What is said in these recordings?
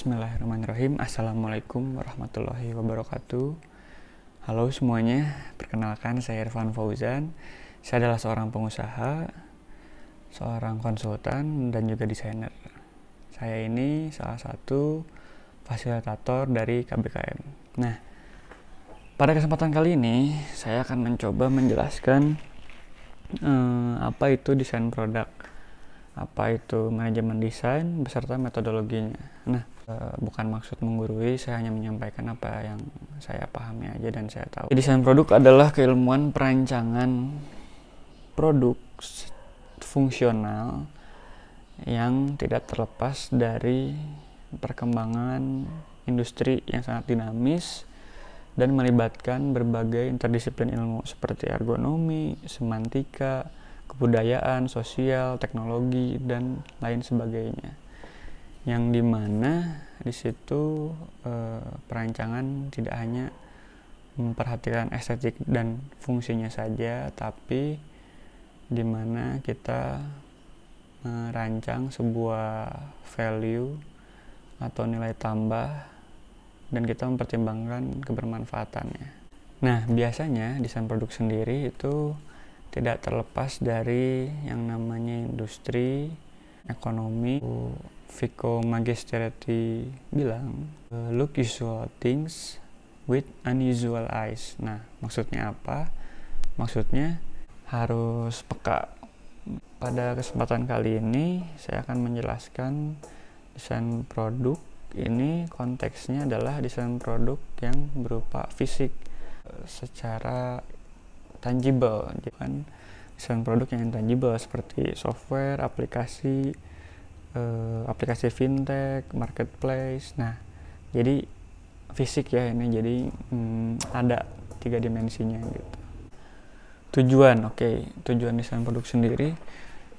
Bismillahirrahmanirrahim Assalamualaikum warahmatullahi wabarakatuh Halo semuanya Perkenalkan saya Irfan Fauzan Saya adalah seorang pengusaha Seorang konsultan Dan juga desainer Saya ini salah satu Fasilitator dari KBKM Nah Pada kesempatan kali ini Saya akan mencoba menjelaskan eh, Apa itu desain produk apa itu manajemen desain beserta metodologinya. Nah, Eh, bukan maksud menggurui, saya hanya menyampaikan apa yang saya pahami aja dan saya tahu. Desain produk adalah keilmuan perancangan produk fungsional yang tidak terlepas dari perkembangan industri yang sangat dinamis dan melibatkan berbagai interdisiplin ilmu seperti ergonomi, semantika, kebudayaan, sosial, teknologi, dan lain sebagainya yang dimana di situ eh, perancangan tidak hanya memperhatikan estetik dan fungsinya saja, tapi dimana kita merancang sebuah value atau nilai tambah dan kita mempertimbangkan kebermanfaatannya. Nah, biasanya desain produk sendiri itu tidak terlepas dari yang namanya industri, ekonomi, Vico Magisterati bilang, uh, look usual things with unusual eyes. Nah, maksudnya apa? Maksudnya harus peka. Pada kesempatan kali ini, saya akan menjelaskan desain produk. Ini konteksnya adalah desain produk yang berupa fisik uh, secara tangible, bukan gitu Desain produk yang tangible seperti software, aplikasi, Eh, aplikasi fintech, marketplace. Nah, jadi fisik ya ini jadi hmm, ada tiga dimensinya gitu. Tujuan, oke, okay. tujuan desain produk sendiri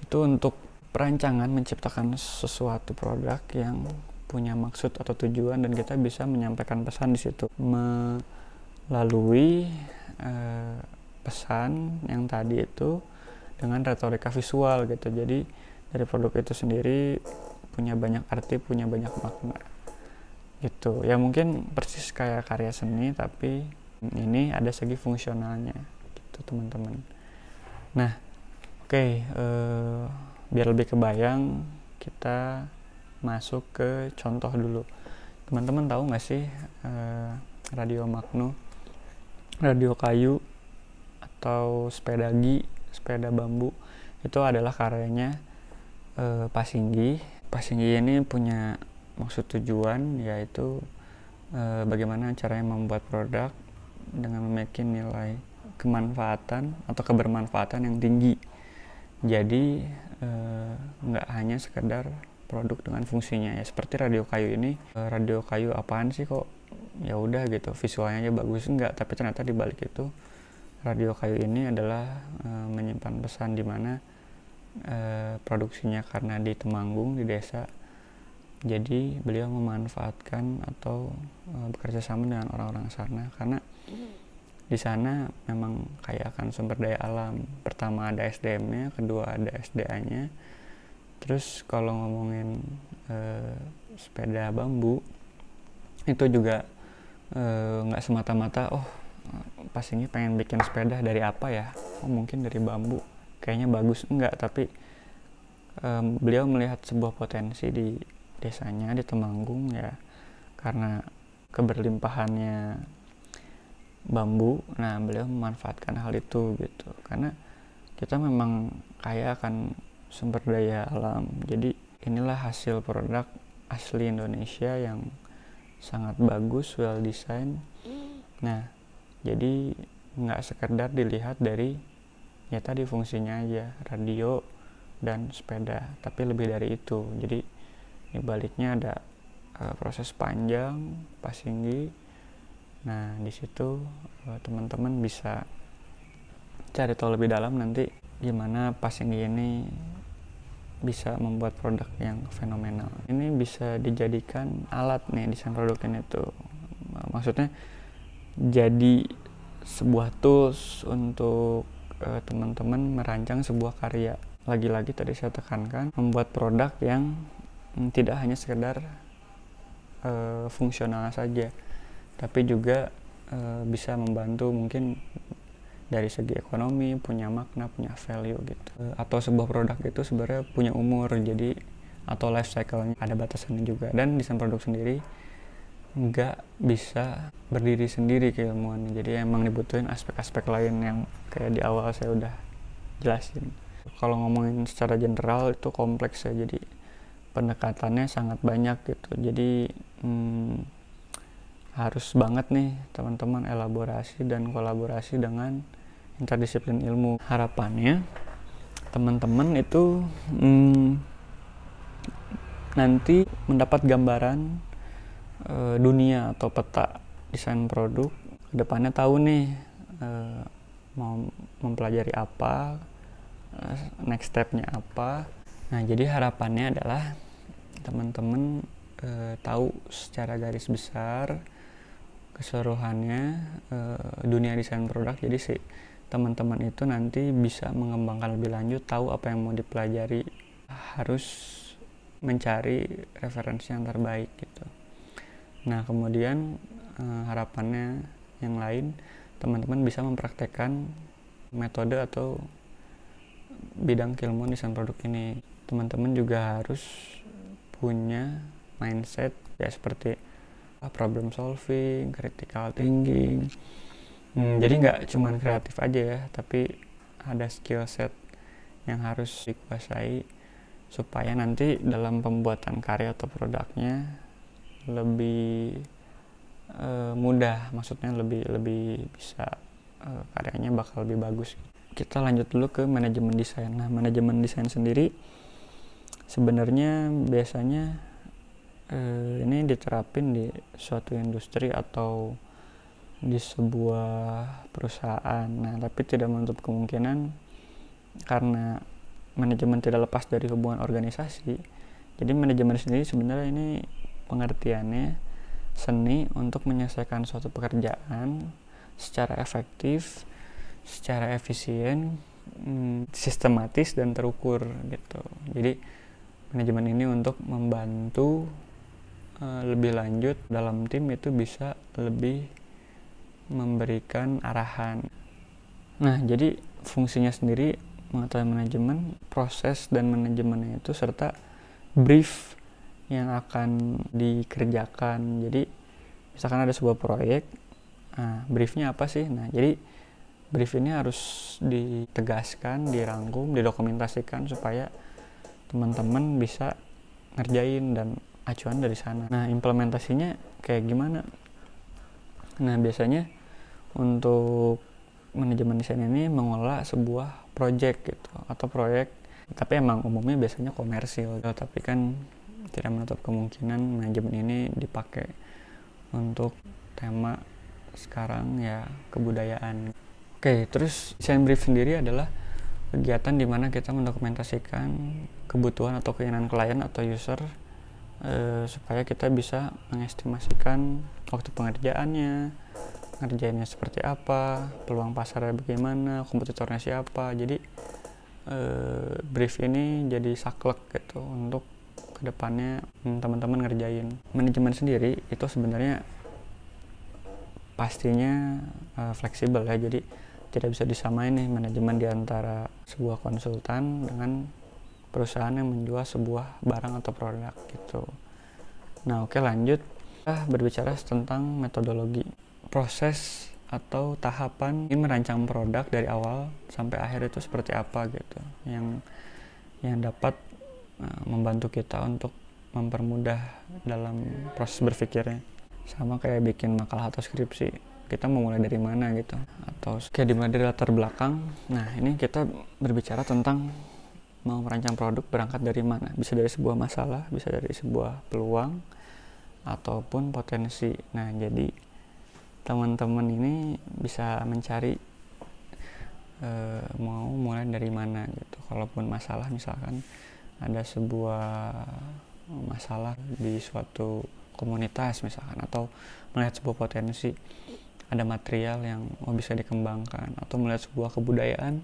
itu untuk perancangan menciptakan sesuatu produk yang punya maksud atau tujuan dan kita bisa menyampaikan pesan di situ melalui eh, pesan yang tadi itu dengan retorika visual gitu. Jadi dari produk itu sendiri punya banyak arti punya banyak makna gitu ya mungkin persis kayak karya seni tapi ini ada segi fungsionalnya gitu teman-teman nah oke okay, uh, eh, biar lebih kebayang kita masuk ke contoh dulu teman-teman tahu nggak sih uh, radio magno radio kayu atau sepeda gi sepeda bambu itu adalah karyanya eh, Pasinggi. Pasinggi ini punya maksud tujuan yaitu eh, bagaimana caranya membuat produk dengan memiliki nilai kemanfaatan atau kebermanfaatan yang tinggi. Jadi eh, nggak eh, hanya sekedar produk dengan fungsinya ya seperti radio kayu ini eh, radio kayu apaan sih kok ya udah gitu visualnya aja bagus enggak tapi ternyata dibalik itu radio kayu ini adalah e, menyimpan pesan di mana eh, produksinya karena di Temanggung di desa jadi beliau memanfaatkan atau eh, bekerja sama dengan orang-orang sana karena di sana memang kaya akan sumber daya alam pertama ada SDM-nya kedua ada SDA-nya terus kalau ngomongin eh, sepeda bambu itu juga eh, nggak semata-mata oh eh, pastinya pengen bikin sepeda dari apa ya oh mungkin dari bambu kayaknya bagus enggak tapi um, beliau melihat sebuah potensi di desanya di Temanggung ya karena keberlimpahannya bambu nah beliau memanfaatkan hal itu gitu karena kita memang kaya akan sumber daya alam jadi inilah hasil produk asli Indonesia yang sangat bagus well design nah jadi nggak sekedar dilihat dari ya tadi fungsinya aja radio dan sepeda tapi lebih dari itu jadi ini ya baliknya ada e, proses panjang pas tinggi nah disitu situ e, teman-teman bisa cari tahu lebih dalam nanti gimana pas tinggi ini bisa membuat produk yang fenomenal ini bisa dijadikan alat nih desain produk ini tuh e, maksudnya jadi sebuah tools untuk Eh, teman-teman merancang sebuah karya. Lagi-lagi tadi saya tekankan membuat produk yang mm, tidak hanya sekedar uh, fungsional saja, tapi juga uh, bisa membantu mungkin dari segi ekonomi punya makna punya value gitu atau sebuah produk itu sebenarnya punya umur jadi atau life cycle-nya ada batasannya juga dan desain produk sendiri nggak bisa berdiri sendiri keilmuannya jadi emang dibutuhin aspek-aspek lain yang kayak di awal saya udah jelasin kalau ngomongin secara general itu kompleks ya jadi pendekatannya sangat banyak gitu jadi hmm, harus banget nih teman-teman elaborasi dan kolaborasi dengan interdisiplin ilmu harapannya teman-teman itu hmm, nanti mendapat gambaran e, dunia atau peta desain produk kedepannya tahu nih e, mau mempelajari apa e, next stepnya apa nah jadi harapannya adalah teman-teman e, tahu secara garis besar keseluruhannya e, dunia desain produk jadi si teman-teman itu nanti bisa mengembangkan lebih lanjut tahu apa yang mau dipelajari harus mencari referensi yang terbaik gitu Nah, kemudian uh, harapannya yang lain, teman-teman bisa mempraktekkan metode atau bidang keilmuan desain produk ini. Teman-teman juga harus punya mindset ya seperti ah, problem solving, critical thinking. Hmm, jadi nggak cuma kreatif aja ya, tapi ada skill set yang harus dikuasai supaya nanti dalam pembuatan karya atau produknya lebih uh, mudah maksudnya lebih lebih bisa uh, karyanya bakal lebih bagus kita lanjut dulu ke manajemen desain nah manajemen desain sendiri sebenarnya biasanya uh, ini diterapin di suatu industri atau di sebuah perusahaan nah tapi tidak menutup kemungkinan karena manajemen tidak lepas dari hubungan organisasi jadi manajemen sendiri sebenarnya ini pengertiannya seni untuk menyelesaikan suatu pekerjaan secara efektif, secara efisien, hmm, sistematis dan terukur gitu. Jadi manajemen ini untuk membantu eh, lebih lanjut dalam tim itu bisa lebih memberikan arahan. Nah, jadi fungsinya sendiri mengetahui manajemen, proses dan manajemennya itu serta brief yang akan dikerjakan. Jadi misalkan ada sebuah proyek, nah, briefnya apa sih? Nah jadi brief ini harus ditegaskan, dirangkum, didokumentasikan supaya teman-teman bisa ngerjain dan acuan dari sana. Nah implementasinya kayak gimana? Nah biasanya untuk manajemen desain ini mengolah sebuah proyek gitu atau proyek tapi emang umumnya biasanya komersil tapi kan tidak menutup kemungkinan manajemen ini dipakai untuk tema sekarang ya kebudayaan. Oke, terus desain brief sendiri adalah kegiatan di mana kita mendokumentasikan kebutuhan atau keinginan klien atau user e, supaya kita bisa mengestimasikan waktu pengerjaannya, ngerjainnya seperti apa, peluang pasarnya bagaimana, kompetitornya siapa. Jadi e, brief ini jadi saklek gitu untuk kedepannya hmm, teman-teman ngerjain manajemen sendiri itu sebenarnya pastinya uh, fleksibel ya jadi tidak bisa disamain nih manajemen diantara sebuah konsultan dengan perusahaan yang menjual sebuah barang atau produk gitu. Nah, oke lanjut. Kita berbicara tentang metodologi. Proses atau tahapan ini merancang produk dari awal sampai akhir itu seperti apa gitu. Yang yang dapat Eh, membantu kita untuk mempermudah dalam proses berpikirnya sama kayak bikin makalah atau skripsi kita mau mulai dari mana gitu atau kayak dimana dari latar belakang nah ini kita berbicara tentang mau merancang produk berangkat dari mana bisa dari sebuah masalah bisa dari sebuah peluang ataupun potensi nah jadi teman-teman ini bisa mencari e, mau mulai dari mana gitu kalaupun masalah misalkan ada sebuah masalah di suatu komunitas misalkan atau melihat sebuah potensi ada material yang oh, bisa dikembangkan atau melihat sebuah kebudayaan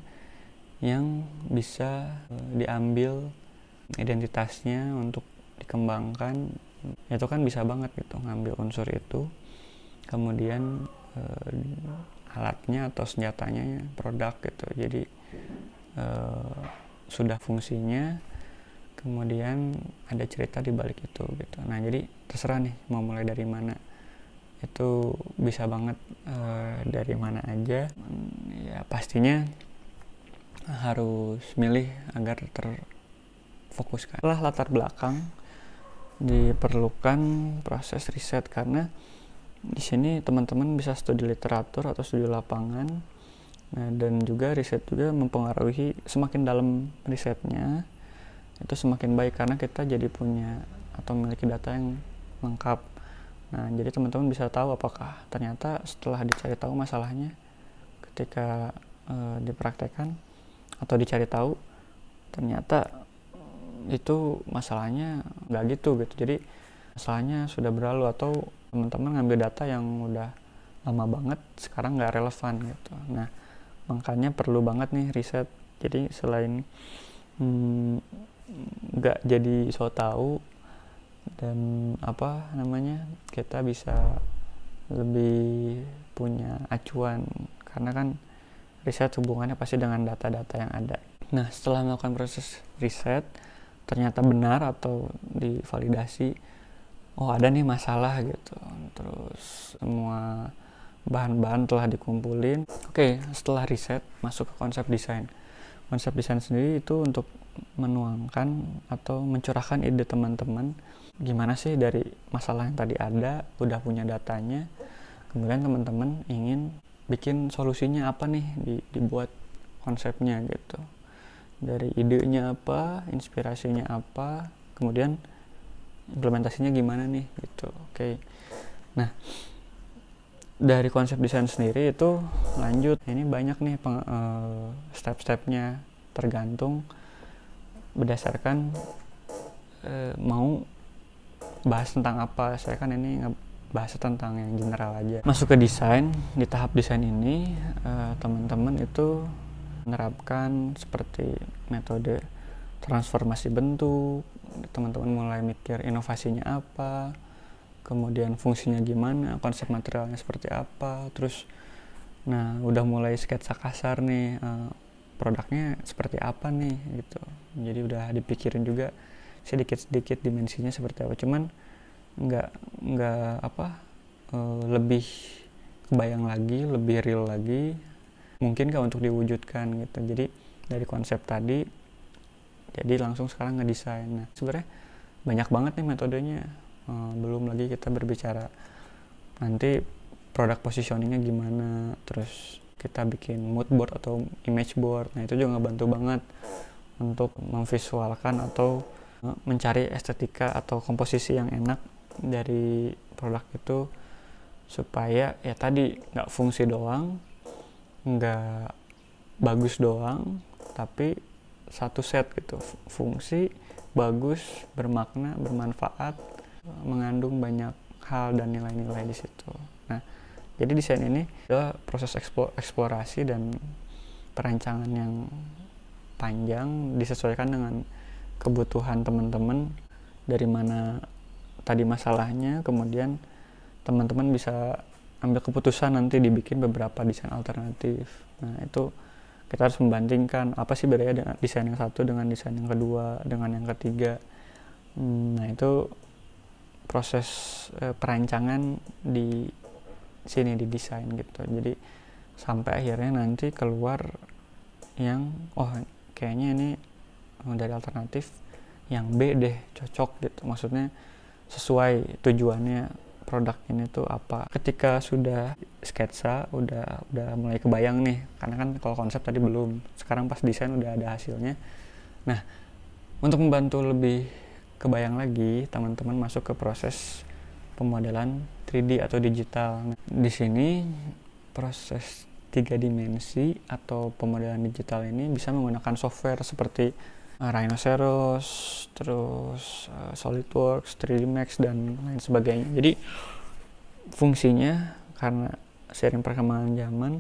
yang bisa eh, diambil identitasnya untuk dikembangkan itu kan bisa banget gitu ngambil unsur itu kemudian eh, alatnya atau senjatanya produk gitu jadi eh, sudah fungsinya kemudian ada cerita di balik itu gitu nah jadi terserah nih mau mulai dari mana itu bisa banget uh, dari mana aja ya pastinya harus milih agar terfokuskan lah latar belakang diperlukan proses riset karena di sini teman-teman bisa studi literatur atau studi lapangan nah, dan juga riset juga mempengaruhi semakin dalam risetnya itu semakin baik karena kita jadi punya atau memiliki data yang lengkap. Nah, jadi teman-teman bisa tahu apakah ternyata setelah dicari tahu masalahnya ketika e, dipraktekkan atau dicari tahu ternyata itu masalahnya nggak gitu gitu. Jadi masalahnya sudah berlalu atau teman-teman ngambil data yang udah lama banget sekarang nggak relevan gitu. Nah, makanya perlu banget nih riset. Jadi selain hmm, nggak jadi so tahu dan apa namanya kita bisa lebih punya acuan karena kan riset hubungannya pasti dengan data-data yang ada. Nah setelah melakukan proses riset ternyata benar atau divalidasi, oh ada nih masalah gitu. Terus semua bahan-bahan telah dikumpulin. Oke okay, setelah riset masuk ke konsep desain. Konsep desain sendiri itu untuk menuangkan atau mencurahkan ide teman-teman gimana sih dari masalah yang tadi ada udah punya datanya kemudian teman-teman ingin bikin solusinya apa nih dibuat konsepnya gitu dari idenya apa inspirasinya apa kemudian implementasinya gimana nih gitu oke okay. nah dari konsep desain sendiri itu lanjut ini banyak nih eh, step-stepnya tergantung berdasarkan uh, mau bahas tentang apa saya kan ini bahas tentang yang general aja masuk ke desain di tahap desain ini eh, teman-teman itu menerapkan seperti metode transformasi bentuk teman-teman mulai mikir inovasinya apa kemudian fungsinya gimana konsep materialnya seperti apa terus nah udah mulai sketsa kasar nih eh, produknya seperti apa nih gitu jadi udah dipikirin juga sedikit-sedikit dimensinya seperti apa cuman nggak nggak apa eh, lebih kebayang lagi lebih real lagi mungkin nggak untuk diwujudkan gitu jadi dari konsep tadi jadi langsung sekarang ngedesain nah sebenarnya banyak banget nih metodenya eh, belum lagi kita berbicara nanti produk positioningnya gimana terus kita bikin mood board atau image board nah itu juga ngebantu banget untuk memvisualkan atau eh, mencari estetika atau komposisi yang enak dari produk itu supaya ya tadi nggak fungsi doang nggak bagus doang tapi satu set gitu fungsi bagus bermakna bermanfaat mengandung banyak hal dan nilai-nilai di situ jadi desain ini adalah proses eksplorasi dan perancangan yang panjang disesuaikan dengan kebutuhan teman-teman dari mana tadi masalahnya kemudian teman-teman bisa ambil keputusan nanti dibikin beberapa desain alternatif. Nah, itu kita harus membandingkan apa sih bedanya dengan desain yang satu dengan desain yang kedua dengan yang ketiga. Hmm, nah, itu proses eh, perancangan di sini didesain gitu jadi sampai akhirnya nanti keluar yang oh kayaknya ini dari alternatif yang B deh cocok gitu maksudnya sesuai tujuannya produk ini tuh apa ketika sudah sketsa udah udah mulai kebayang nih karena kan kalau konsep tadi belum sekarang pas desain udah ada hasilnya nah untuk membantu lebih kebayang lagi teman-teman masuk ke proses pemodelan 3D atau digital. di sini proses tiga dimensi atau pemodelan digital ini bisa menggunakan software seperti eh, Rhinoceros, terus eh, SolidWorks, 3D Max dan lain sebagainya. Jadi fungsinya karena sering perkembangan zaman,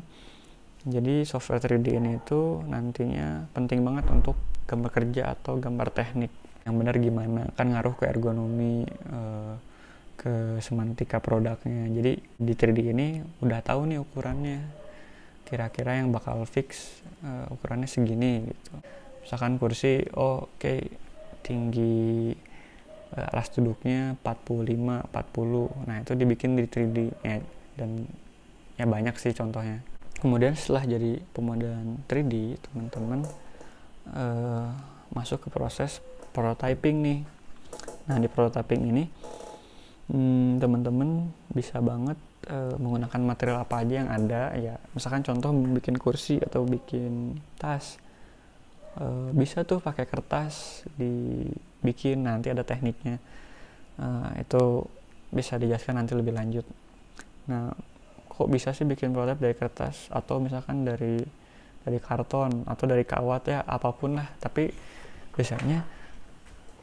jadi software 3D ini itu nantinya penting banget untuk gambar kerja atau gambar teknik. Yang benar gimana kan ngaruh ke ergonomi. Uh, ke semantika produknya jadi di 3D ini udah tahu nih ukurannya kira-kira yang bakal fix uh, ukurannya segini gitu misalkan kursi oh oke okay, tinggi uh, alas duduknya 45 40 nah itu dibikin di 3D ya, dan ya banyak sih contohnya kemudian setelah jadi pemodelan 3D teman-teman uh, masuk ke proses prototyping nih nah di prototyping ini hmm, teman-teman bisa banget uh, menggunakan material apa aja yang ada ya misalkan contoh bikin kursi atau bikin tas uh, bisa tuh pakai kertas dibikin nanti ada tekniknya uh, itu bisa dijelaskan nanti lebih lanjut nah kok bisa sih bikin prototipe dari kertas atau misalkan dari dari karton atau dari kawat ya apapun lah tapi biasanya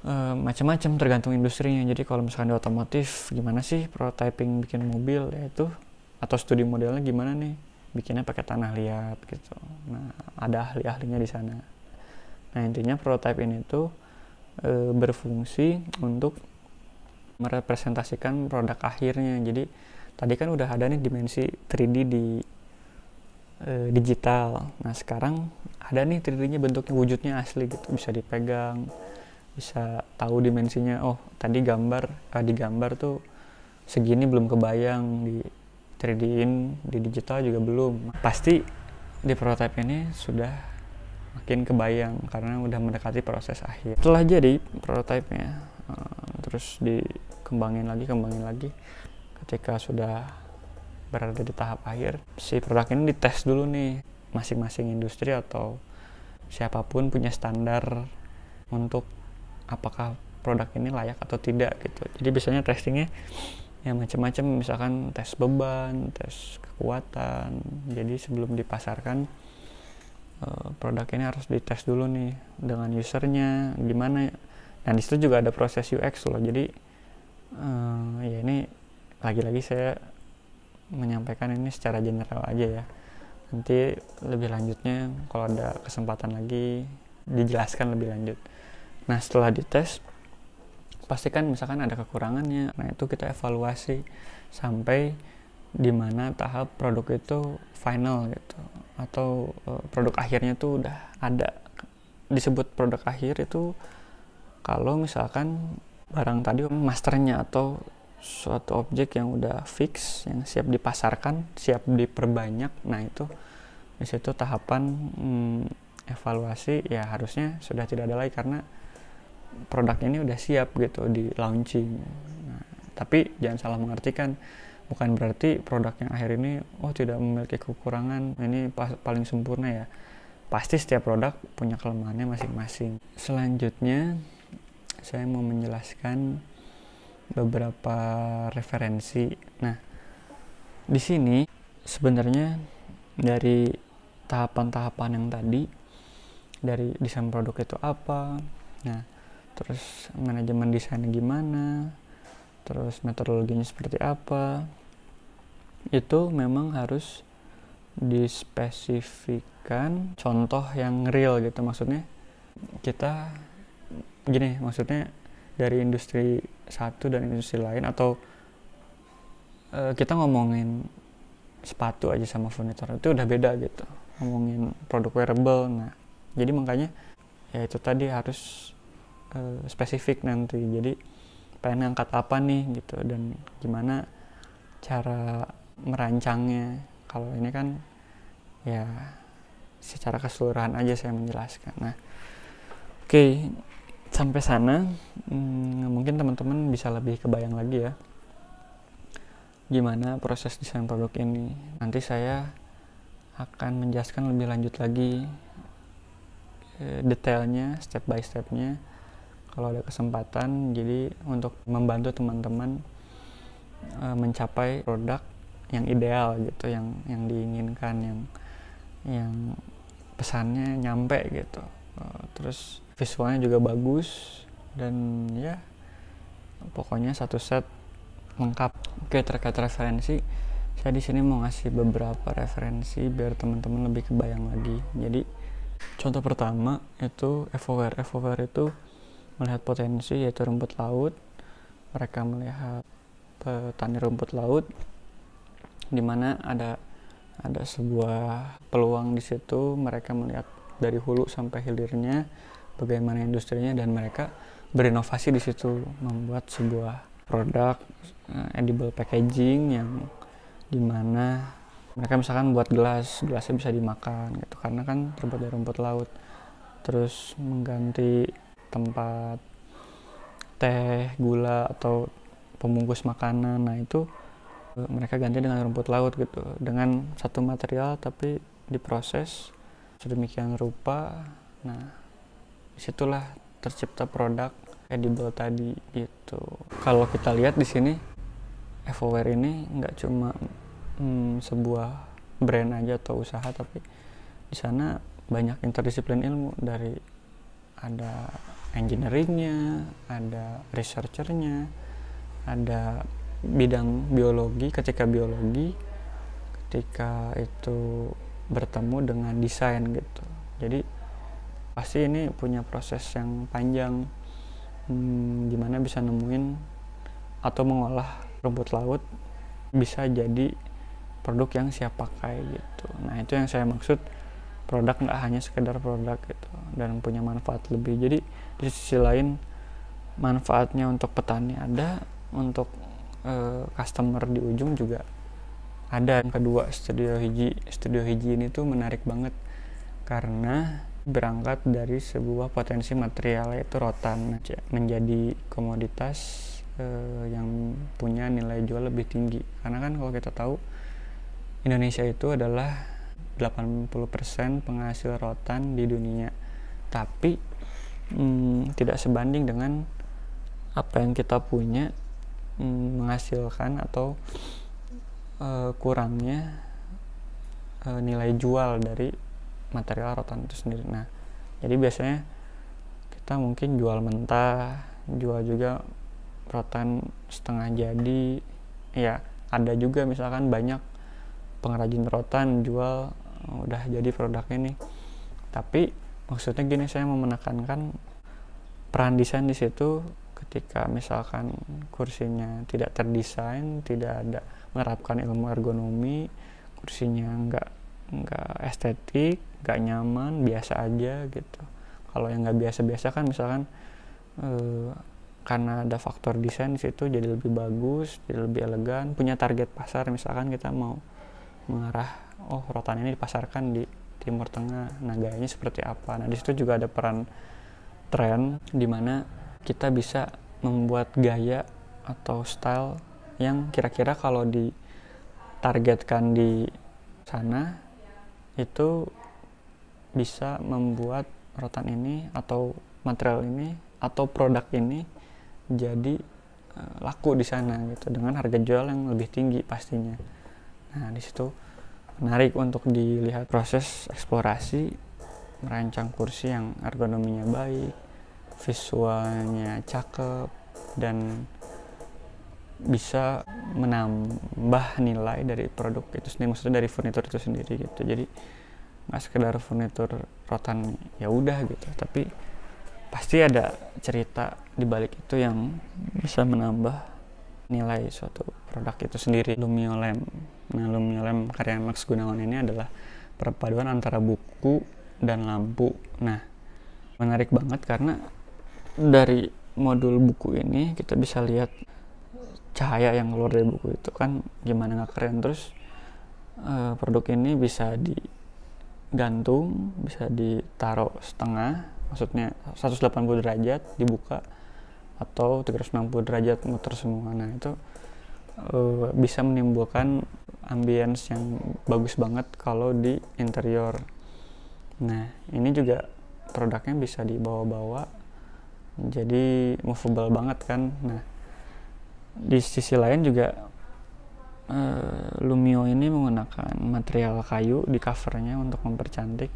Eh, macam-macam tergantung industrinya jadi kalau misalkan di otomotif gimana sih prototyping bikin mobil ya itu atau studi modelnya gimana nih bikinnya pakai tanah liat gitu nah ada ahli-ahlinya di sana nah intinya prototyping ini tuh e, berfungsi untuk merepresentasikan produk akhirnya jadi tadi kan udah ada nih dimensi 3D di e, digital nah sekarang ada nih 3D-nya bentuknya wujudnya asli gitu bisa dipegang bisa tahu dimensinya oh tadi gambar ah, di gambar tuh segini belum kebayang di 3D in di digital juga belum pasti di prototipe ini sudah makin kebayang karena udah mendekati proses akhir setelah jadi prototipenya nya eh, terus dikembangin lagi kembangin lagi ketika sudah berada di tahap akhir si produk ini dites dulu nih masing-masing industri atau siapapun punya standar untuk apakah produk ini layak atau tidak gitu jadi biasanya testingnya ya macam-macam misalkan tes beban tes kekuatan jadi sebelum dipasarkan eh, produk ini harus dites dulu nih dengan usernya gimana dan disitu juga ada proses UX loh jadi eh, ya ini lagi-lagi saya menyampaikan ini secara general aja ya nanti lebih lanjutnya kalau ada kesempatan lagi dijelaskan lebih lanjut Nah, setelah dites, pastikan misalkan ada kekurangannya. Nah, itu kita evaluasi sampai di mana tahap produk itu final gitu atau eh, produk akhirnya itu udah ada disebut produk akhir itu kalau misalkan barang tadi masternya atau suatu objek yang udah fix yang siap dipasarkan siap diperbanyak nah itu disitu tahapan hmm, evaluasi ya harusnya sudah tidak ada lagi karena produknya ini udah siap gitu di launching nah, tapi jangan salah mengartikan bukan berarti produk yang akhir ini oh tidak memiliki kekurangan ini paling sempurna ya pasti setiap produk punya kelemahannya masing-masing selanjutnya saya mau menjelaskan beberapa referensi nah di sini sebenarnya dari tahapan-tahapan yang tadi dari desain produk itu apa nah terus manajemen desainnya gimana terus metodologinya seperti apa itu memang harus dispesifikan contoh yang real gitu maksudnya kita gini maksudnya dari industri satu dan industri lain atau e, kita ngomongin sepatu aja sama furniture itu udah beda gitu ngomongin produk wearable nah jadi makanya ya itu tadi harus Eh, spesifik nanti jadi pengen angkat apa nih gitu dan gimana cara merancangnya kalau ini kan ya secara keseluruhan aja saya menjelaskan nah oke okay, sampai sana hmm, mungkin teman-teman bisa lebih kebayang lagi ya gimana proses desain produk ini nanti saya akan menjelaskan lebih lanjut lagi eh, detailnya step by stepnya kalau ada kesempatan jadi untuk membantu teman-teman e, mencapai produk yang ideal gitu yang yang diinginkan yang yang pesannya nyampe gitu e, terus visualnya juga bagus dan ya pokoknya satu set lengkap oke terkait referensi saya di sini mau ngasih beberapa referensi biar teman-teman lebih kebayang lagi jadi contoh pertama itu evoware, evoware itu melihat potensi yaitu rumput laut mereka melihat petani rumput laut di mana ada ada sebuah peluang di situ mereka melihat dari hulu sampai hilirnya bagaimana industrinya dan mereka berinovasi di situ membuat sebuah produk eh, edible packaging yang dimana mereka misalkan buat gelas gelasnya bisa dimakan gitu karena kan terbuat dari rumput laut terus mengganti tempat teh, gula atau pembungkus makanan. Nah, itu eh, mereka ganti dengan rumput laut gitu. Dengan satu material tapi diproses sedemikian rupa. Nah, disitulah tercipta produk edible tadi gitu. Kalau kita lihat di sini, Evoware ini nggak cuma hmm, sebuah brand aja atau usaha, tapi di sana banyak interdisiplin ilmu dari ada engineeringnya, ada researchernya, ada bidang biologi ketika biologi ketika itu bertemu dengan desain gitu jadi pasti ini punya proses yang panjang hmm, dimana bisa nemuin atau mengolah rumput laut bisa jadi produk yang siap pakai gitu nah itu yang saya maksud produk nggak hanya sekedar produk gitu dan punya manfaat lebih jadi di sisi lain manfaatnya untuk petani ada untuk e, customer di ujung juga ada yang kedua studio hiji studio hiji ini tuh menarik banget karena berangkat dari sebuah potensi material yaitu rotan menjadi komoditas e, yang punya nilai jual lebih tinggi karena kan kalau kita tahu Indonesia itu adalah 80% penghasil rotan di dunia tapi hmm, tidak sebanding dengan apa yang kita punya hmm, menghasilkan atau uh, kurangnya uh, nilai jual dari material rotan itu sendiri. Nah, jadi biasanya kita mungkin jual mentah, jual juga rotan setengah jadi. Ya, ada juga misalkan banyak pengrajin rotan jual oh, udah jadi produknya nih. Tapi maksudnya gini saya mau menekankan peran desain di situ ketika misalkan kursinya tidak terdesain tidak ada menerapkan ilmu ergonomi kursinya nggak nggak estetik nggak nyaman biasa aja gitu kalau yang nggak biasa-biasa kan misalkan eh, karena ada faktor desain di situ jadi lebih bagus jadi lebih elegan punya target pasar misalkan kita mau mengarah oh rotan ini dipasarkan di Timur Tengah nah gayanya seperti apa nah di situ juga ada peran tren di mana kita bisa membuat gaya atau style yang kira-kira kalau ditargetkan di sana itu bisa membuat rotan ini atau material ini atau produk ini jadi eh, laku di sana gitu dengan harga jual yang lebih tinggi pastinya. Nah, di situ menarik untuk dilihat proses eksplorasi merancang kursi yang ergonominya baik visualnya cakep dan bisa menambah nilai dari produk itu sendiri maksudnya dari furnitur itu sendiri gitu jadi nggak sekedar furnitur rotan ya udah gitu tapi pasti ada cerita di balik itu yang bisa menambah nilai suatu produk itu sendiri. Lumiolem. Nah, Lumiolem karya Max Gunawan ini adalah perpaduan antara buku dan lampu. Nah, menarik banget karena dari modul buku ini kita bisa lihat cahaya yang keluar dari buku itu kan gimana nggak keren terus eh, produk ini bisa digantung bisa ditaruh setengah maksudnya 180 derajat dibuka atau 360 derajat muter semua nah itu uh, bisa menimbulkan ambience yang bagus banget kalau di interior. Nah, ini juga produknya bisa dibawa-bawa jadi movable banget kan. Nah, di sisi lain juga uh, Lumio ini menggunakan material kayu di covernya untuk mempercantik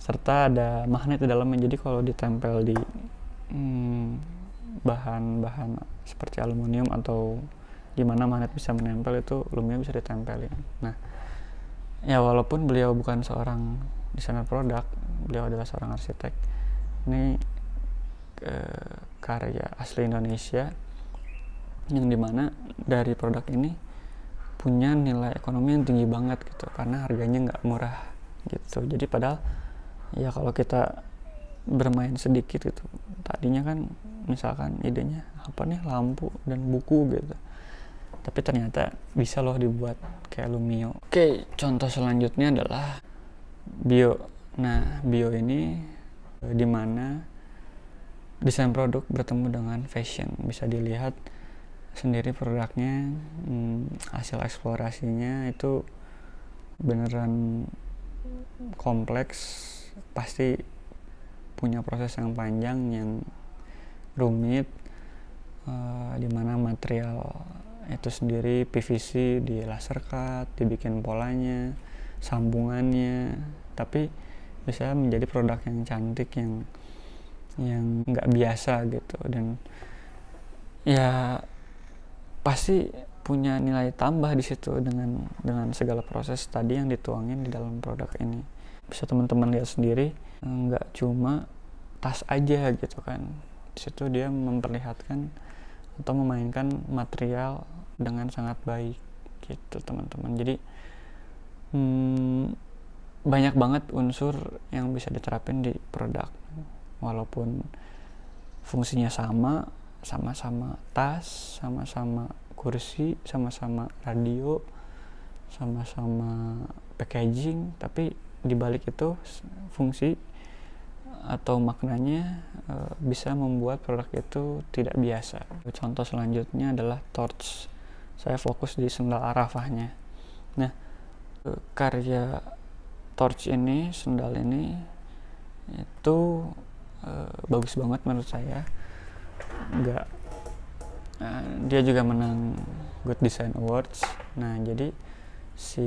serta ada magnet di dalamnya jadi kalau ditempel di hmm, bahan-bahan hmm, bahan -bahan seperti aluminium atau gimana magnet bisa menempel itu lumia bisa ditempelin nah ya walaupun beliau bukan seorang desainer produk beliau adalah seorang arsitek ini karya asli Indonesia yang dimana dari produk ini punya nilai ekonomi yang tinggi banget gitu karena harganya nggak murah gitu jadi padahal ya kalau kita bermain sedikit gitu tadinya kan misalkan idenya apa nih lampu dan buku gitu tapi ternyata bisa loh dibuat kayak Lumio oke contoh selanjutnya adalah bio nah bio ini eh, dimana desain produk bertemu dengan fashion bisa dilihat sendiri produknya hmm, hasil eksplorasinya itu beneran kompleks pasti punya proses yang panjang yang rumit uh, eh, dimana material itu sendiri PVC di laser cut dibikin polanya sambungannya tapi bisa menjadi produk yang cantik yang yang nggak biasa gitu dan ya pasti punya nilai tambah di situ dengan dengan segala proses tadi yang dituangin di dalam produk ini bisa teman-teman lihat sendiri nggak cuma tas aja gitu kan di situ dia memperlihatkan atau memainkan material dengan sangat baik gitu teman-teman jadi hmm, banyak banget unsur yang bisa diterapin di produk walaupun fungsinya sama sama-sama tas sama-sama kursi sama-sama radio sama-sama packaging tapi dibalik itu fungsi atau maknanya e, bisa membuat produk itu tidak biasa. Contoh selanjutnya adalah torch. Saya fokus di sendal arafahnya. Nah, e, karya torch ini, sendal ini itu e, bagus banget menurut saya. Enggak. E, dia juga menang Good Design Awards. Nah, jadi si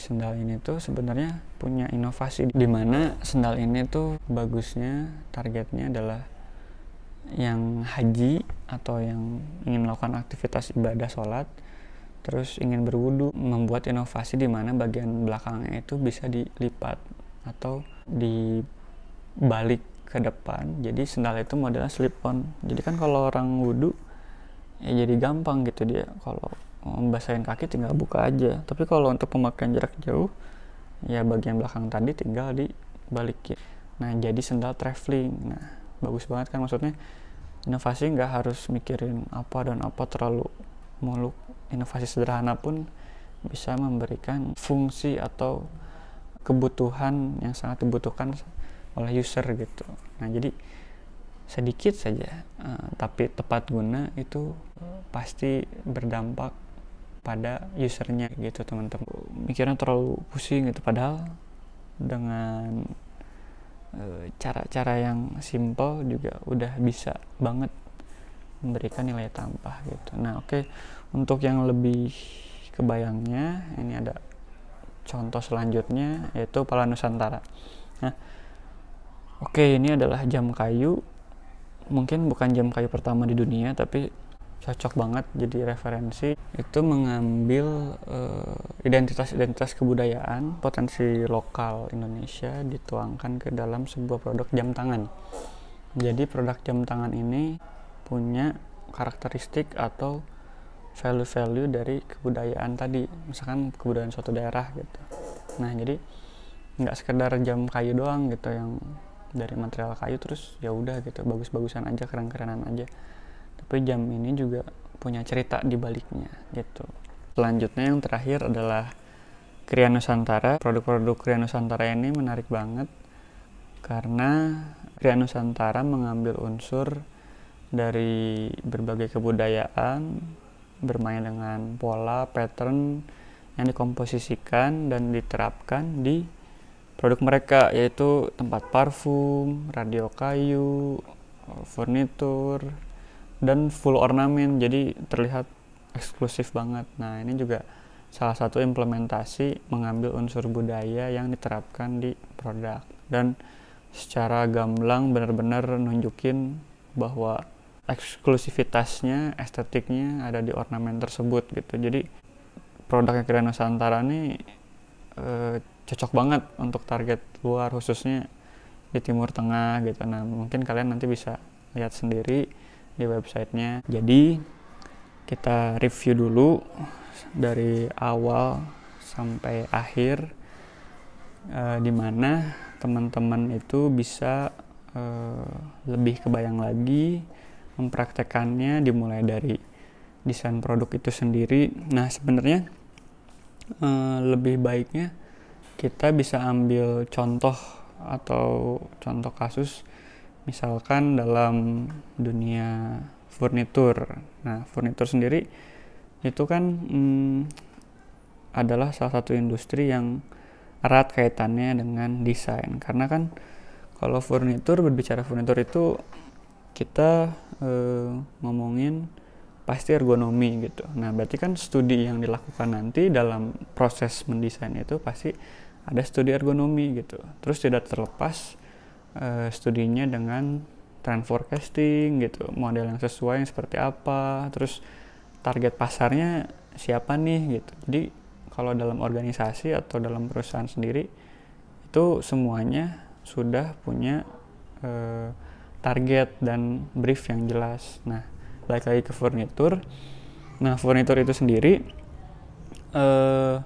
sendal ini tuh sebenarnya punya inovasi di mana sendal ini tuh bagusnya targetnya adalah yang haji atau yang ingin melakukan aktivitas ibadah sholat terus ingin berwudu membuat inovasi di mana bagian belakangnya itu bisa dilipat atau dibalik ke depan jadi sendal itu modelnya slip on jadi kan kalau orang wudu ya jadi gampang gitu dia kalau membasahin kaki tinggal buka aja tapi kalau untuk pemakaian jarak jauh ya bagian belakang tadi tinggal dibalikin nah jadi sendal traveling nah bagus banget kan maksudnya inovasi nggak harus mikirin apa dan apa terlalu muluk inovasi sederhana pun bisa memberikan fungsi atau kebutuhan yang sangat dibutuhkan oleh user gitu nah jadi sedikit saja eh, tapi tepat guna itu pasti berdampak pada usernya gitu teman-teman mikirnya terlalu pusing gitu padahal dengan eh, cara-cara yang simple juga udah bisa banget memberikan nilai tambah gitu nah oke okay. untuk yang lebih kebayangnya ini ada contoh selanjutnya yaitu pala nusantara nah oke okay, ini adalah jam kayu mungkin bukan jam kayu pertama di dunia tapi cocok banget jadi referensi itu mengambil eh, identitas-identitas uh, kebudayaan potensi lokal Indonesia dituangkan ke dalam sebuah produk jam tangan jadi produk jam tangan ini punya karakteristik atau value-value dari kebudayaan tadi misalkan kebudayaan suatu daerah gitu nah jadi nggak sekedar jam kayu doang gitu yang dari material kayu terus ya udah gitu bagus-bagusan aja keren-kerenan aja tapi jam ini juga punya cerita di baliknya gitu selanjutnya yang terakhir adalah Kriya Nusantara produk-produk Kriya Nusantara ini menarik banget karena Kriya Nusantara mengambil unsur dari berbagai kebudayaan bermain dengan pola pattern yang dikomposisikan dan diterapkan di produk mereka yaitu tempat parfum, radio kayu, furnitur, dan full ornamen jadi terlihat eksklusif banget. Nah, ini juga salah satu implementasi mengambil unsur budaya yang diterapkan di produk dan secara gamblang benar-benar nunjukin bahwa eksklusivitasnya, estetiknya ada di ornamen tersebut gitu. Jadi produknya Kira Nusantara ini e, cocok banget untuk target luar khususnya di Timur Tengah gitu. Nah, mungkin kalian nanti bisa lihat sendiri di websitenya jadi kita review dulu dari awal sampai akhir eh, di mana teman-teman itu bisa e, lebih kebayang lagi mempraktekannya dimulai dari desain produk itu sendiri nah sebenarnya e, lebih baiknya kita bisa ambil contoh atau contoh kasus misalkan dalam dunia furnitur. Nah, furnitur sendiri itu kan hmm, adalah salah satu industri yang erat kaitannya dengan desain karena kan kalau furnitur berbicara furnitur itu kita eh, ngomongin pasti ergonomi gitu. Nah, berarti kan studi yang dilakukan nanti dalam proses mendesain itu pasti ada studi ergonomi gitu. Terus tidak terlepas uh, eh, studinya dengan trend forecasting gitu model yang sesuai yang seperti apa terus target pasarnya siapa nih gitu jadi kalau dalam organisasi atau dalam perusahaan sendiri itu semuanya sudah punya uh, target dan brief yang jelas nah balik lagi ke furnitur nah furnitur itu sendiri uh,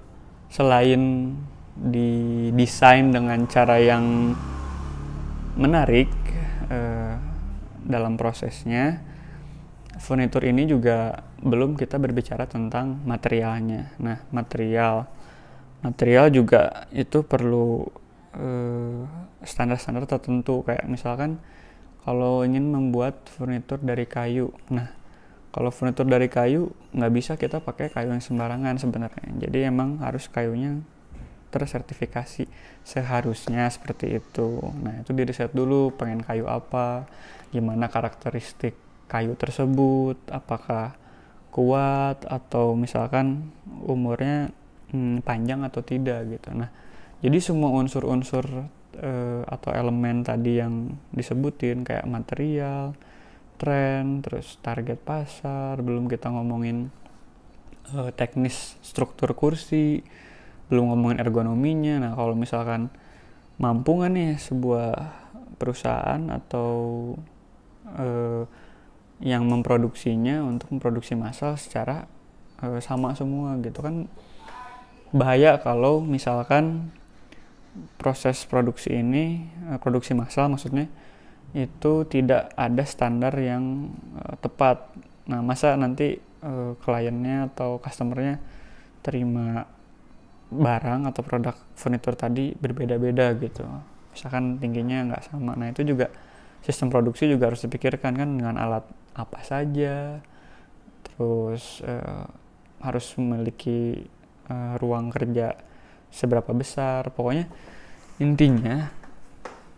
selain didesain dengan cara yang menarik uh, dalam prosesnya furnitur ini juga belum kita berbicara tentang materialnya. Nah, material material juga itu perlu eh, standar-standar eh, tertentu kayak misalkan kalau ingin membuat furnitur dari kayu. Nah, kalau furnitur dari kayu nggak bisa kita pakai kayu yang sembarangan sebenarnya. Jadi emang harus kayunya tersertifikasi seharusnya seperti itu nah itu di riset dulu pengen kayu apa gimana karakteristik kayu tersebut apakah kuat atau misalkan umurnya hmm, panjang atau tidak gitu nah jadi semua unsur-unsur eh, atau elemen tadi yang disebutin kayak material tren, terus target pasar, belum kita ngomongin uh, teknis struktur kursi, belum ngomongin ergonominya nah kalau misalkan mampu nggak nih sebuah perusahaan atau eh, yang memproduksinya untuk memproduksi massal secara eh, sama semua gitu kan bahaya kalau misalkan proses produksi ini eh, produksi massal maksudnya itu tidak ada standar yang uh, tepat. Nah, masa nanti uh, kliennya atau customernya terima barang atau produk furniture tadi berbeda-beda gitu misalkan tingginya nggak sama nah itu juga sistem produksi juga harus dipikirkan kan dengan alat apa saja terus uh, harus memiliki uh, ruang kerja seberapa besar pokoknya intinya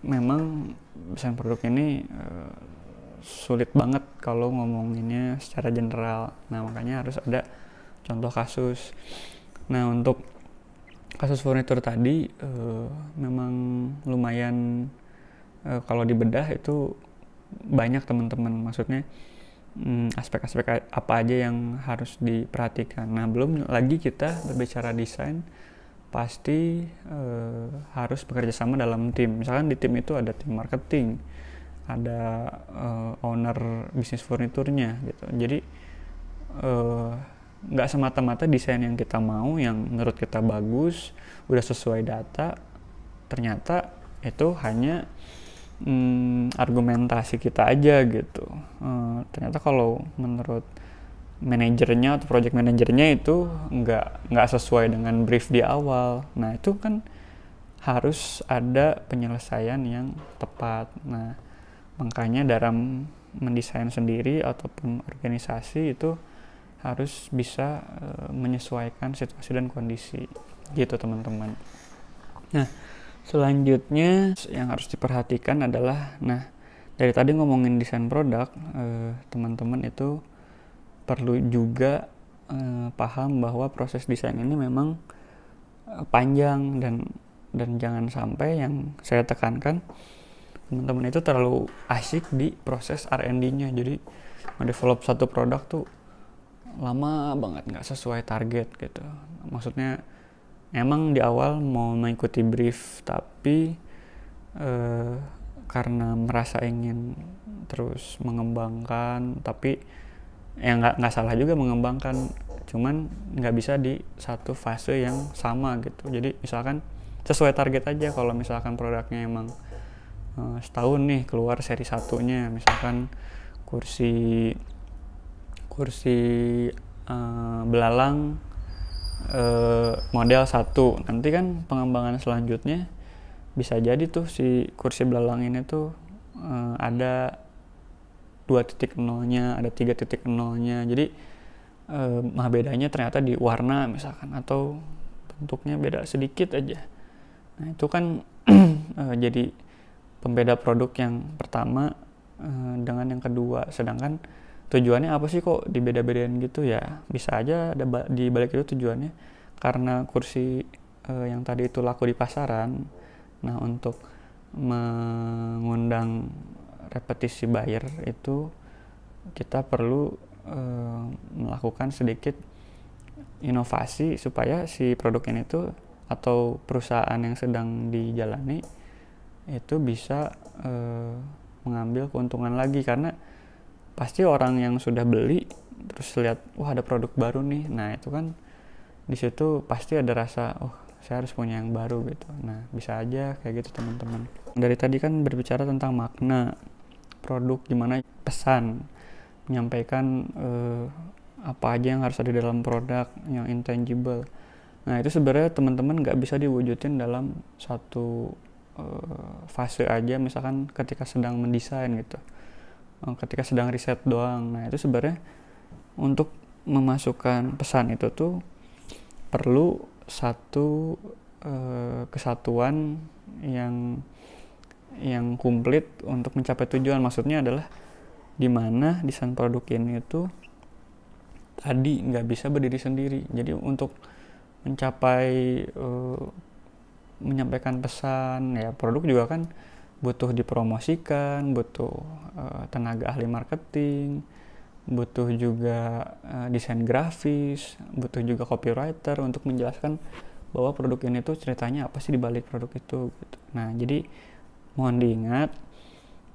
memang desain produk ini uh, sulit banget kalau ngomonginnya secara general nah makanya harus ada contoh kasus nah untuk kasus furnitur tadi uh, memang lumayan uh, kalau dibedah itu banyak teman-teman maksudnya mm, aspek-aspek um, apa aja yang harus diperhatikan. Nah belum lagi kita berbicara desain pasti uh, harus bekerja sama dalam tim. Misalkan di tim itu ada tim marketing, ada uh, owner bisnis furniturnya gitu. Jadi uh, nggak semata-mata desain yang kita mau yang menurut kita bagus udah sesuai data ternyata itu hanya hmm, argumentasi kita aja gitu uh, ternyata kalau menurut manajernya atau project manajernya itu nggak nggak sesuai dengan brief di awal nah itu kan harus ada penyelesaian yang tepat nah makanya dalam mendesain sendiri ataupun organisasi itu harus bisa e, menyesuaikan situasi dan kondisi gitu teman-teman. Nah, selanjutnya yang harus diperhatikan adalah nah dari tadi ngomongin desain produk eh, teman-teman itu perlu juga e, paham bahwa proses desain ini memang panjang dan dan jangan sampai yang saya tekankan teman-teman itu terlalu asik di proses R&D-nya. Jadi nge-develop satu produk tuh lama banget nggak sesuai target gitu maksudnya emang di awal mau mengikuti brief tapi eh, karena merasa ingin terus mengembangkan tapi ya nggak nggak salah juga mengembangkan cuman nggak bisa di satu fase yang sama gitu jadi misalkan sesuai target aja kalau misalkan produknya emang eh, setahun nih keluar seri satunya misalkan kursi kursi uh, belalang uh, model satu nanti kan pengembangan selanjutnya bisa jadi tuh si kursi belalang ini tuh uh, ada 2.0 nya ada 3.0 nya jadi mah bedanya ternyata di warna misalkan atau bentuknya beda sedikit aja nah itu kan uh, jadi pembeda produk yang pertama uh, dengan yang kedua sedangkan tujuannya apa sih kok dibeda-bedain gitu ya bisa aja ada ba- di balik itu tujuannya karena kursi e, yang tadi itu laku di pasaran nah untuk mengundang repetisi buyer itu kita perlu e, melakukan sedikit inovasi supaya si produk ini tuh atau perusahaan yang sedang dijalani itu bisa e, mengambil keuntungan lagi karena pasti orang yang sudah beli terus lihat wah ada produk baru nih nah itu kan di situ pasti ada rasa oh saya harus punya yang baru gitu nah bisa aja kayak gitu teman-teman dari tadi kan berbicara tentang makna produk gimana pesan menyampaikan eh, apa aja yang harus ada di dalam produk yang intangible nah itu sebenarnya teman-teman nggak bisa diwujudin dalam satu eh, fase aja misalkan ketika sedang mendesain gitu Oh, ketika sedang riset doang. Nah, itu sebenarnya untuk memasukkan pesan itu tuh perlu satu eh, kesatuan yang yang komplit untuk mencapai tujuan. Maksudnya adalah di mana desain produk ini itu tadi nggak bisa berdiri sendiri. Jadi untuk mencapai eh, menyampaikan pesan ya produk juga kan butuh dipromosikan, butuh uh, tenaga ahli marketing, butuh juga uh, desain grafis, butuh juga copywriter untuk menjelaskan bahwa produk ini tuh ceritanya apa sih di balik produk itu gitu. Nah, jadi mohon diingat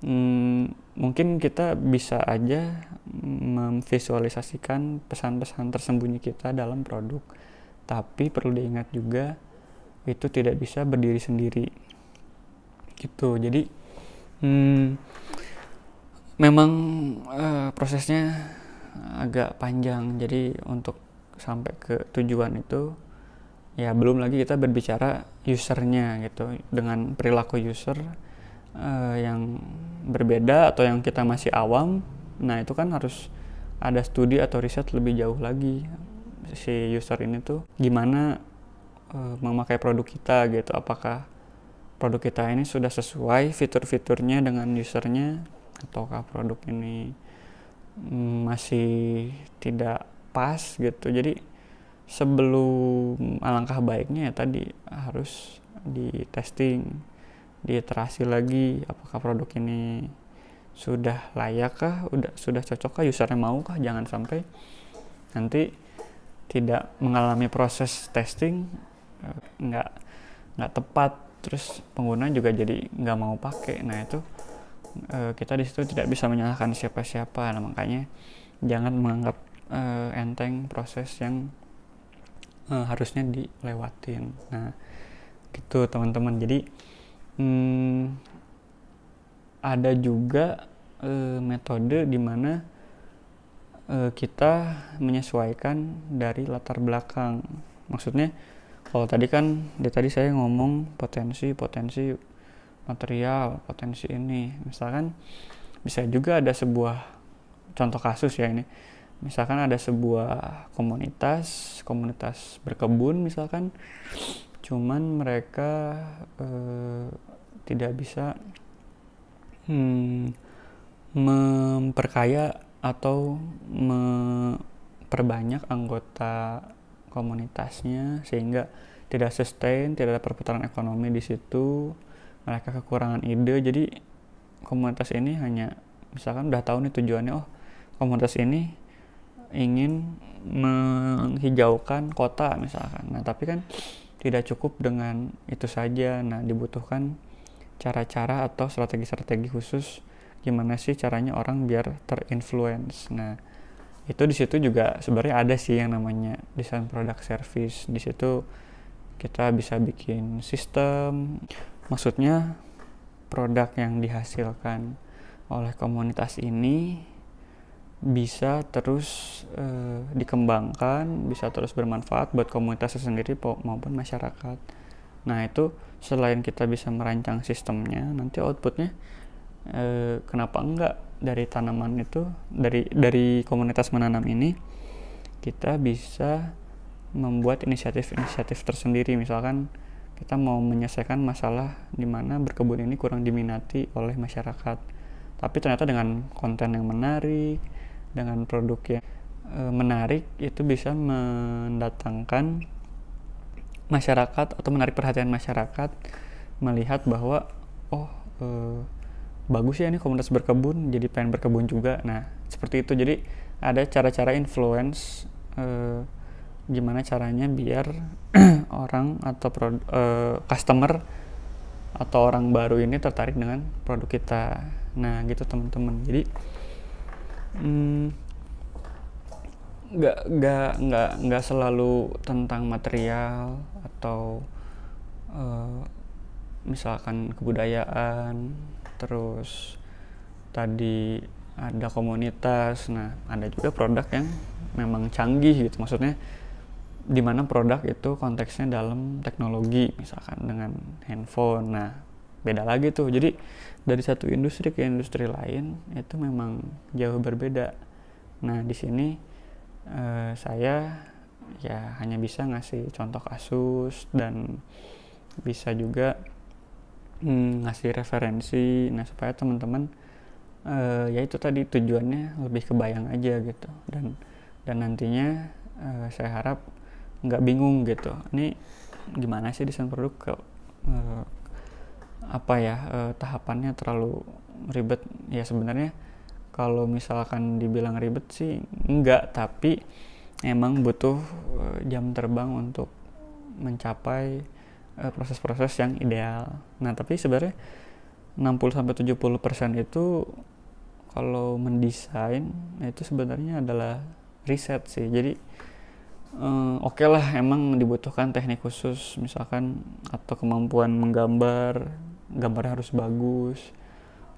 hmm, mungkin kita bisa aja memvisualisasikan pesan-pesan tersembunyi kita dalam produk, tapi perlu diingat juga itu tidak bisa berdiri sendiri gitu jadi hmm, memang uh, prosesnya agak panjang jadi untuk sampai ke tujuan itu ya belum lagi kita berbicara usernya gitu dengan perilaku user uh, yang berbeda atau yang kita masih awam nah itu kan harus ada studi atau riset lebih jauh lagi si user ini tuh gimana uh, memakai produk kita gitu apakah produk kita ini sudah sesuai fitur-fiturnya dengan usernya ataukah produk ini mm, masih tidak pas gitu jadi sebelum alangkah baiknya ya tadi harus di testing diterasi lagi apakah produk ini sudah layak kah udah sudah cocok kah usernya mau kah jangan sampai nanti tidak mengalami proses testing eh, nggak nggak tepat terus pengguna juga jadi nggak mau pakai nah itu e, kita di situ tidak bisa menyalahkan siapa-siapa nah makanya jangan menganggap e, enteng proses yang e, harusnya dilewatin nah gitu teman-teman jadi hmm, ada juga e, metode dimana e, kita menyesuaikan dari latar belakang maksudnya kalau tadi kan dia tadi saya ngomong potensi potensi material potensi ini misalkan bisa juga ada sebuah contoh kasus ya ini misalkan ada sebuah komunitas komunitas berkebun misalkan cuman mereka eh, tidak bisa hmm, memperkaya atau memperbanyak anggota komunitasnya sehingga tidak sustain, tidak ada perputaran ekonomi di situ. Mereka kekurangan ide. Jadi komunitas ini hanya misalkan udah tahu nih tujuannya oh komunitas ini ingin menghijaukan kota misalkan. Nah, tapi kan tidak cukup dengan itu saja. Nah, dibutuhkan cara-cara atau strategi-strategi khusus gimana sih caranya orang biar terinfluence. Nah, itu di situ juga sebenarnya ada sih yang namanya desain produk service di situ kita bisa bikin sistem maksudnya produk yang dihasilkan oleh komunitas ini bisa terus e, dikembangkan bisa terus bermanfaat buat komunitas sendiri maupun masyarakat nah itu selain kita bisa merancang sistemnya nanti outputnya e, kenapa enggak dari tanaman itu dari dari komunitas menanam ini kita bisa membuat inisiatif-inisiatif tersendiri misalkan kita mau menyelesaikan masalah di mana berkebun ini kurang diminati oleh masyarakat tapi ternyata dengan konten yang menarik dengan produk yang e, menarik itu bisa mendatangkan masyarakat atau menarik perhatian masyarakat melihat bahwa oh e, bagus ya ini komunitas berkebun jadi pengen berkebun juga nah seperti itu jadi ada cara-cara influence eh, gimana caranya biar orang atau pro, eh, customer atau orang baru ini tertarik dengan produk kita nah gitu teman-teman jadi hmm, nggak nggak nggak nggak selalu tentang material atau uh, misalkan kebudayaan terus tadi ada komunitas nah ada juga produk yang memang canggih gitu maksudnya di mana produk itu konteksnya dalam teknologi misalkan dengan handphone nah beda lagi tuh jadi dari satu industri ke industri lain itu memang jauh berbeda nah di sini eh, saya ya hanya bisa ngasih contoh kasus dan bisa juga ngasih referensi nah supaya teman-teman uh, ya itu tadi tujuannya lebih kebayang aja gitu dan dan nantinya uh, saya harap nggak bingung gitu ini gimana sih desain produk ke uh, apa ya uh, tahapannya terlalu ribet ya sebenarnya kalau misalkan dibilang ribet sih enggak tapi emang butuh jam terbang untuk mencapai Eh, proses-proses yang ideal. Nah, tapi sebenarnya 60 sampai 70% itu kalau mendesain nah, itu sebenarnya adalah riset sih. Jadi um, oke okay lah emang dibutuhkan teknik khusus misalkan atau kemampuan menggambar, gambarnya harus bagus.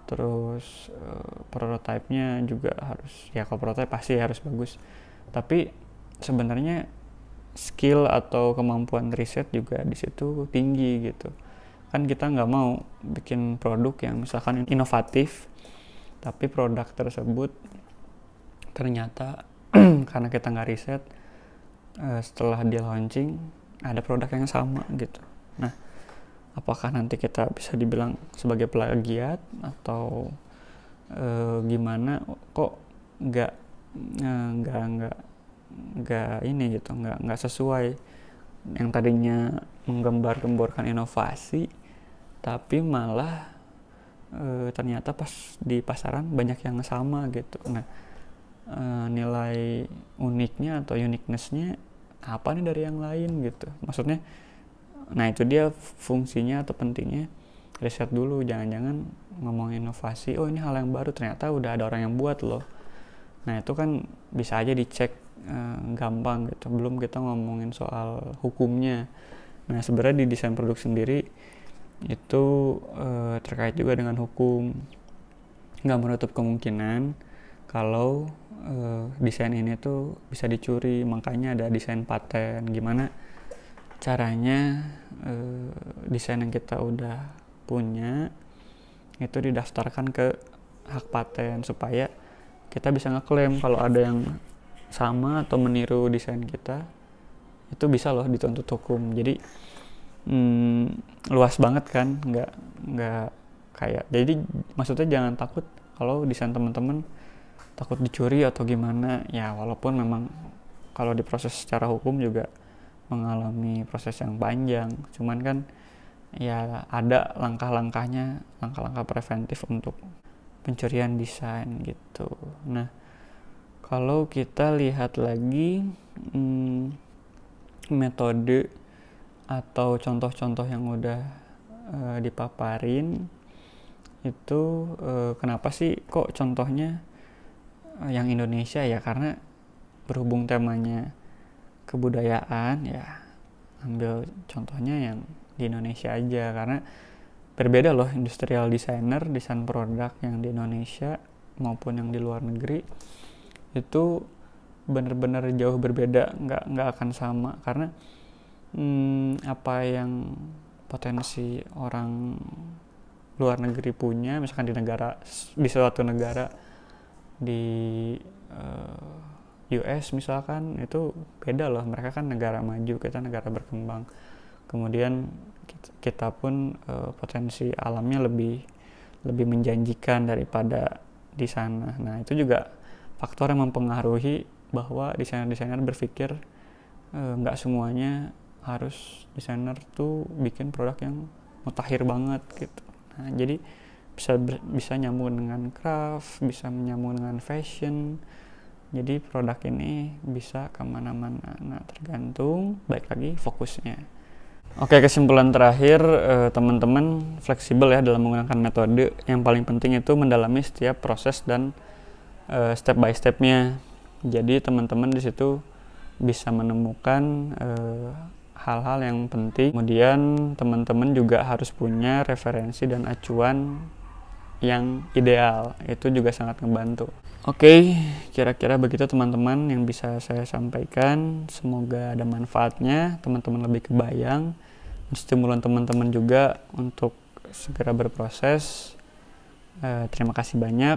Terus uh, prototipe-nya juga harus ya kalau prototipe pasti harus bagus. Tapi sebenarnya skill atau kemampuan riset juga di situ tinggi gitu kan kita nggak mau bikin produk yang misalkan inovatif tapi produk tersebut ternyata karena kita nggak riset eh, setelah di launching ada produk yang sama gitu nah apakah nanti kita bisa dibilang sebagai plagiat atau e, gimana kok nggak eh, nggak nggak nggak ini gitu nggak nggak sesuai yang tadinya menggembar-gemborkan inovasi tapi malah e, ternyata pas di pasaran banyak yang sama gitu nah e, nilai uniknya atau uniquenessnya apa nih dari yang lain gitu maksudnya nah itu dia fungsinya atau pentingnya riset dulu jangan-jangan ngomong inovasi oh ini hal yang baru ternyata udah ada orang yang buat loh nah itu kan bisa aja dicek uh, gampang gitu belum kita ngomongin soal hukumnya nah sebenarnya di desain produk sendiri itu uh, terkait juga dengan hukum nggak menutup kemungkinan kalau uh, desain ini tuh bisa dicuri makanya ada desain paten gimana caranya uh, desain yang kita udah punya itu didaftarkan ke hak paten supaya kita bisa ngeklaim kalau ada yang sama atau meniru desain kita itu bisa loh dituntut hukum jadi hmm, luas banget kan nggak nggak kayak jadi maksudnya jangan takut kalau desain teman-teman takut dicuri atau gimana ya walaupun memang kalau diproses secara hukum juga mengalami proses yang panjang cuman kan ya ada langkah-langkahnya langkah-langkah preventif untuk pencurian desain gitu nah kalau kita lihat lagi hmm, metode atau contoh-contoh yang udah uh, dipaparin itu uh, kenapa sih kok contohnya eh, yang Indonesia ya karena berhubung temanya kebudayaan ya ambil contohnya yang di Indonesia aja karena berbeda loh industrial designer desain produk yang di Indonesia maupun yang di luar negeri itu benar-benar jauh berbeda nggak nggak akan sama karena hmm, apa yang potensi orang luar negeri punya misalkan di negara di suatu negara di uh, eh, US misalkan itu beda loh mereka kan negara maju kita negara berkembang kemudian kita pun uh, potensi alamnya lebih lebih menjanjikan daripada di sana nah itu juga faktor yang mempengaruhi bahwa desainer-desainer berpikir eh, nggak e, semuanya harus desainer tuh bikin produk yang mutakhir banget gitu. Nah, jadi bisa bisa nyambung dengan craft, bisa menyambung dengan fashion. Jadi produk ini bisa kemana-mana. Nah, tergantung baik lagi fokusnya. Oke, kesimpulan terakhir eh, teman-teman fleksibel ya dalam menggunakan metode. Yang paling penting itu mendalami setiap proses dan uh, step by stepnya jadi teman-teman di situ bisa menemukan eh, hal-hal uh, yang penting kemudian teman-teman juga harus punya referensi dan acuan yang ideal itu juga sangat membantu. oke kira-kira begitu teman-teman yang bisa saya sampaikan semoga ada manfaatnya teman-teman lebih kebayang stimulan teman-teman juga untuk segera berproses uh, terima kasih banyak